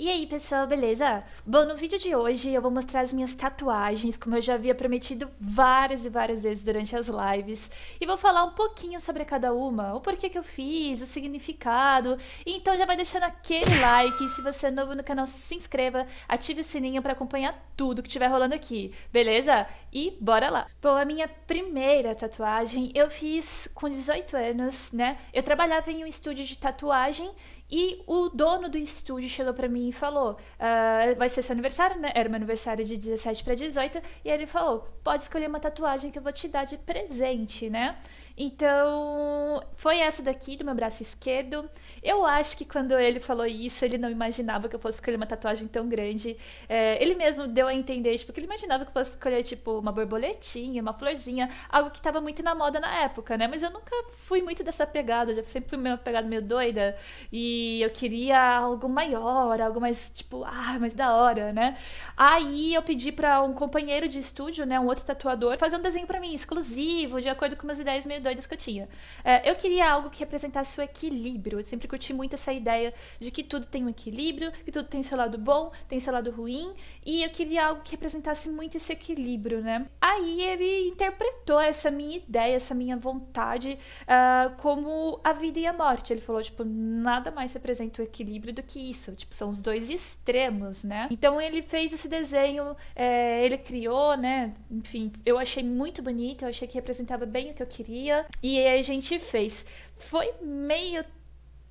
E aí, pessoal, beleza? Bom, no vídeo de hoje eu vou mostrar as minhas tatuagens, como eu já havia prometido várias e várias vezes durante as lives, e vou falar um pouquinho sobre cada uma, o porquê que eu fiz, o significado. Então já vai deixando aquele like, e se você é novo no canal, se inscreva, ative o sininho para acompanhar tudo que estiver rolando aqui, beleza? E bora lá. Bom, a minha primeira tatuagem eu fiz com 18 anos, né? Eu trabalhava em um estúdio de tatuagem e o dono do estúdio chegou para mim e falou: ah, Vai ser seu aniversário, né? Era meu aniversário de 17 para 18. E ele falou: Pode escolher uma tatuagem que eu vou te dar de presente, né? Então, foi essa daqui do meu braço esquerdo. Eu acho que quando ele falou isso, ele não imaginava que eu fosse escolher uma tatuagem tão grande. É, ele mesmo deu a entender, tipo, que ele imaginava que eu fosse escolher, tipo, uma borboletinha, uma florzinha, algo que tava muito na moda na época, né? Mas eu nunca fui muito dessa pegada, já sempre fui uma pegada meio doida. E eu queria algo maior, algo mais tipo, ah, mais da hora, né? Aí eu pedi para um companheiro de estúdio, né, um outro tatuador, fazer um desenho para mim exclusivo, de acordo com umas ideias meio doidas que eu tinha. É, eu queria algo que representasse o equilíbrio. Eu sempre curti muito essa ideia de que tudo tem um equilíbrio, que tudo tem seu lado bom, tem seu lado ruim, e eu queria algo que representasse muito esse equilíbrio, né? Aí ele interpretou essa minha ideia, essa minha vontade uh, como a vida e a morte. Ele falou tipo nada mais mais representa o equilíbrio do que isso. Tipo, são os dois extremos, né? Então ele fez esse desenho, é, ele criou, né? Enfim, eu achei muito bonito, eu achei que representava bem o que eu queria. E aí a gente fez. Foi meio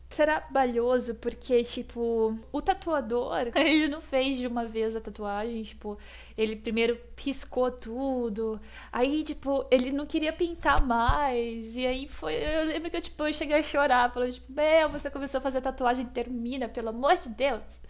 trabalhoso, porque, tipo, o tatuador, ele não fez de uma vez a tatuagem, tipo, ele primeiro piscou tudo, aí, tipo, ele não queria pintar mais, e aí foi, eu lembro que eu, tipo, eu cheguei a chorar, falando, tipo, meu, você começou a fazer tatuagem, termina, pelo amor de Deus.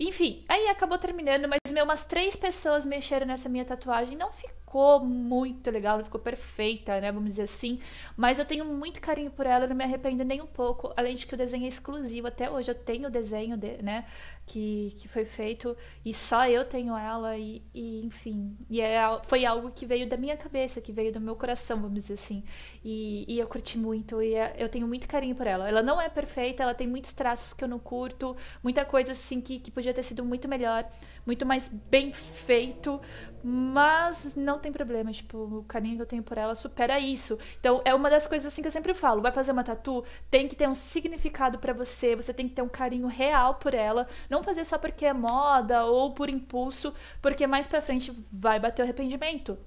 Enfim, aí acabou terminando, mas, meu, umas três pessoas mexeram nessa minha tatuagem, não ficou ficou muito legal, ela ficou perfeita, né? Vamos dizer assim. Mas eu tenho muito carinho por ela, eu não me arrependo nem um pouco. Além de que o desenho é exclusivo, até hoje eu tenho o desenho, de, né? Que, que foi feito e só eu tenho ela, e, e enfim. E é, foi algo que veio da minha cabeça, que veio do meu coração, vamos dizer assim. E, e eu curti muito, e é, eu tenho muito carinho por ela. Ela não é perfeita, ela tem muitos traços que eu não curto, muita coisa assim que, que podia ter sido muito melhor, muito mais bem feito, mas não tem problema, tipo, o carinho que eu tenho por ela supera isso. Então, é uma das coisas assim que eu sempre falo, vai fazer uma tatu, tem que ter um significado para você, você tem que ter um carinho real por ela, não fazer só porque é moda ou por impulso, porque mais para frente vai bater o arrependimento.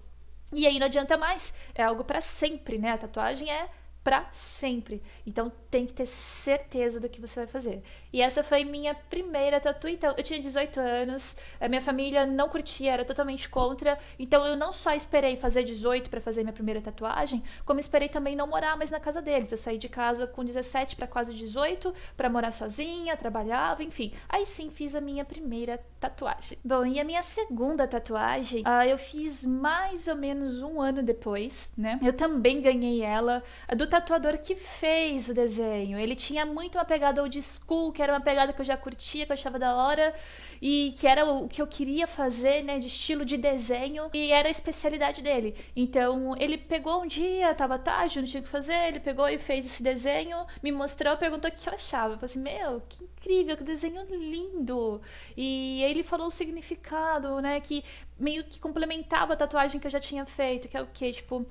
E aí não adianta mais, é algo para sempre, né? A tatuagem é para sempre. Então tem que ter certeza do que você vai fazer. E essa foi minha primeira tatu. Então, eu tinha 18 anos, a minha família não curtia, era totalmente contra. Então eu não só esperei fazer 18 para fazer minha primeira tatuagem, como esperei também não morar mais na casa deles. Eu saí de casa com 17 para quase 18 para morar sozinha, trabalhava, enfim. Aí sim fiz a minha primeira tatuagem. Bom, e a minha segunda tatuagem, uh, eu fiz mais ou menos um ano depois, né? Eu também ganhei ela do tatuador que fez o desenho. Ele tinha muito uma pegada old school, que era uma pegada que eu já curtia, que eu achava da hora, e que era o que eu queria fazer, né, de estilo de desenho, e era a especialidade dele. Então, ele pegou um dia, tava tarde, não tinha o que fazer, ele pegou e fez esse desenho, me mostrou, perguntou o que eu achava. Eu falei assim: "Meu, que incrível, que desenho lindo". E ele falou o significado, né, que meio que complementava a tatuagem que eu já tinha feito, que é o quê? Tipo,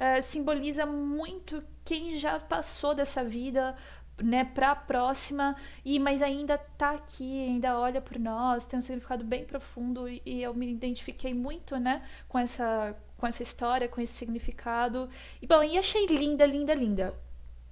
eh, simboliza muito quem já passou dessa vida né, para a próxima, e mas ainda está aqui, ainda olha por nós, tem um significado bem profundo e, e, eu me identifiquei muito, né, com essa com essa história, com esse significado. E bom, e achei linda, linda, linda.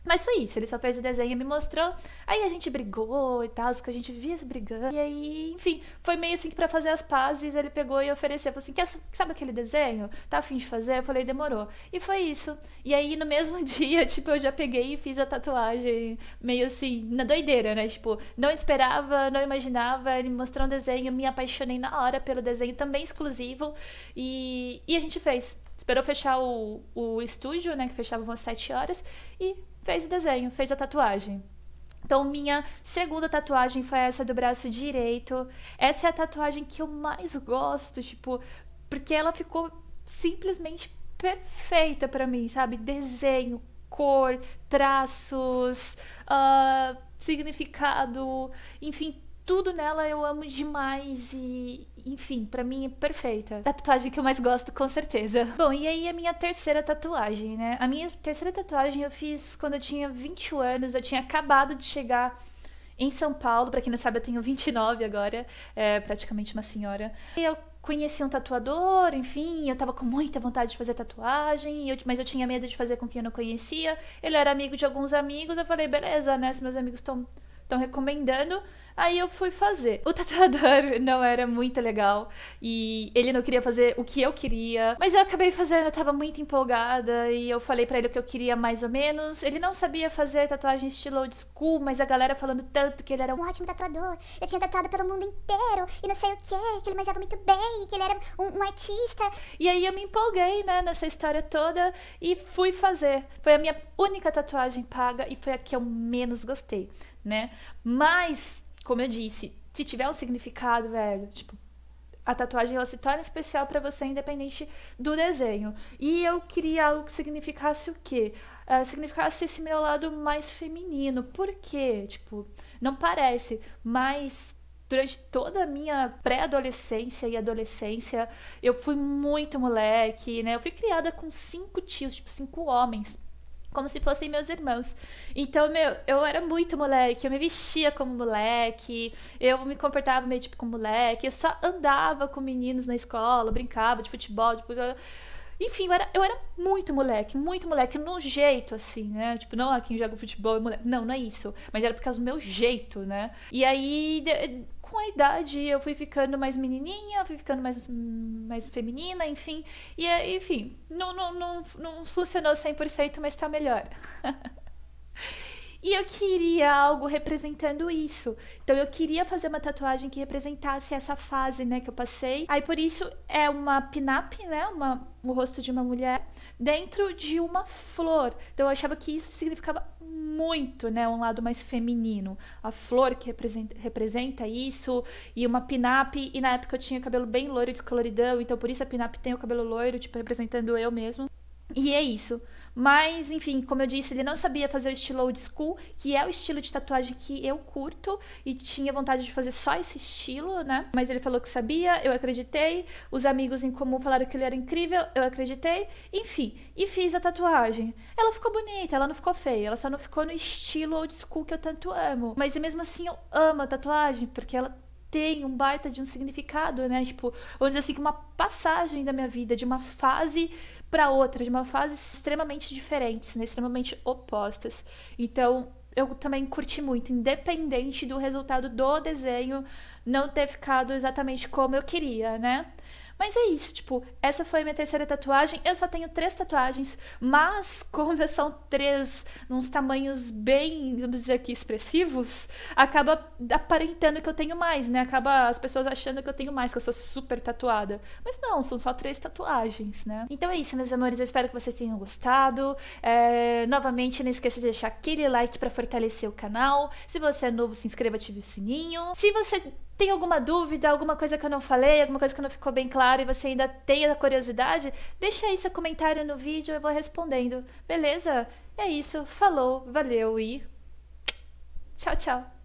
Mas foi isso, ele só fez o desenho e me mostrou. Aí a gente brigou e tal, porque a gente vivia brigando. E aí, enfim, foi meio assim que pra fazer as pazes, ele pegou e ofereceu. Falou assim: Quer, sabe aquele desenho? Tá afim de fazer? Eu falei: demorou. E foi isso. E aí no mesmo dia, tipo, eu já peguei e fiz a tatuagem meio assim, na doideira, né? Tipo, não esperava, não imaginava. Ele me mostrou um desenho, me apaixonei na hora pelo desenho, também exclusivo. E, e a gente fez. Esperou fechar o, o estúdio, né? Que fechava umas 7 horas. E fez o desenho, fez a tatuagem. Então, minha segunda tatuagem foi essa do braço direito. Essa é a tatuagem que eu mais gosto, tipo, porque ela ficou simplesmente perfeita para mim, sabe? Desenho, cor, traços, uh, significado, enfim, tudo nela eu amo demais e, enfim, para mim é perfeita. A tatuagem que eu mais gosto, com certeza. Bom, e aí a minha terceira tatuagem, né? A minha terceira tatuagem eu fiz quando eu tinha 21 anos, eu tinha acabado de chegar em São Paulo. Para quem não sabe, eu tenho 29 agora, é praticamente uma senhora. E eu conheci um tatuador, enfim, eu tava com muita vontade de fazer tatuagem, eu, mas eu tinha medo de fazer com quem eu não conhecia. Ele era amigo de alguns amigos, eu falei, beleza, né? Se meus amigos estão estão recomendando. Aí eu fui fazer. O tatuador não era muito legal e ele não queria fazer o que eu queria, mas eu acabei fazendo, eu tava muito empolgada e eu falei para ele o que eu queria mais ou menos. Ele não sabia fazer tatuagem estilo old school, mas a galera falando tanto que ele era um ótimo tatuador, eu tinha tatuado pelo mundo inteiro e não sei o que, que ele manjava muito bem, que ele era um, um artista. E aí eu me empolguei, né, nessa história toda e fui fazer. Foi a minha única tatuagem paga e foi a que eu menos gostei né? Mas, como eu disse, se tiver um significado, velho, tipo, a tatuagem ela se torna especial para você independente do desenho. E eu queria algo que significasse o quê? Uh, significasse esse meu lado mais feminino. Por quê? Tipo, não parece, mas durante toda a minha pré-adolescência e adolescência, eu fui muito moleque, né? Eu fui criada com cinco tios, tipo, cinco homens como se fossem meus irmãos. Então, meu, eu era muito moleque, eu me vestia como moleque, eu me comportava meio tipo como moleque, eu só andava com meninos na escola, brincava de futebol, tipo, eu... enfim, eu era, eu era muito moleque, muito moleque, no jeito assim, né? Tipo, não, ah, quem joga futebol é moleque. Não, não é isso. Mas era por causa do meu jeito, né? E aí. De com a idade eu fui ficando mais menininha, fui ficando mais, mais feminina, enfim. E, enfim, não, não, não, não funcionou 100%, mas tá melhor. E eu queria algo representando isso. Então eu queria fazer uma tatuagem que representasse essa fase, né, que eu passei. Aí por isso é uma pinap, né, uma, o rosto de uma mulher dentro de uma flor. Então eu achava que isso significava muito, né, um lado mais feminino. A flor que representa, representa isso e uma pinap. E na época eu tinha cabelo bem loiro, descoloridão, então por isso a pinap tem o cabelo loiro, tipo representando eu mesmo. E é isso. Mas, enfim, como eu disse, ele não sabia fazer o estilo old school, que é o estilo de tatuagem que eu curto e tinha vontade de fazer só esse estilo, né? Mas ele falou que sabia, eu acreditei. Os amigos em comum falaram que ele era incrível, eu acreditei. Enfim, e fiz a tatuagem. Ela ficou bonita, ela não ficou feia, ela só não ficou no estilo old school que eu tanto amo. Mas mesmo assim eu amo a tatuagem, porque ela tem um baita de um significado, né? Tipo, vamos dizer assim, que uma passagem da minha vida, de uma fase para outra, de uma fase extremamente diferentes, né? Extremamente opostas. Então, eu também curti muito, independente do resultado do desenho não ter ficado exatamente como eu queria, né? Mas é isso, tipo, essa foi a minha terceira tatuagem. Eu só tenho três tatuagens, mas como são três nos tamanhos bem, vamos dizer aqui, expressivos, acaba aparentando que eu tenho mais, né? Acaba as pessoas achando que eu tenho mais, que eu sou super tatuada. Mas não, são só três tatuagens, né? Então é isso, meus amores. Eu espero que vocês tenham gostado. É, novamente, não esqueça de deixar aquele like para fortalecer o canal. Se você é novo, se inscreva, ative o sininho. Se você tem alguma dúvida, alguma coisa que eu não falei, alguma coisa que não ficou bem clara, e você ainda tem a curiosidade, deixa aí seu comentário no vídeo, eu vou respondendo. Beleza? É isso. Falou, valeu e tchau, tchau.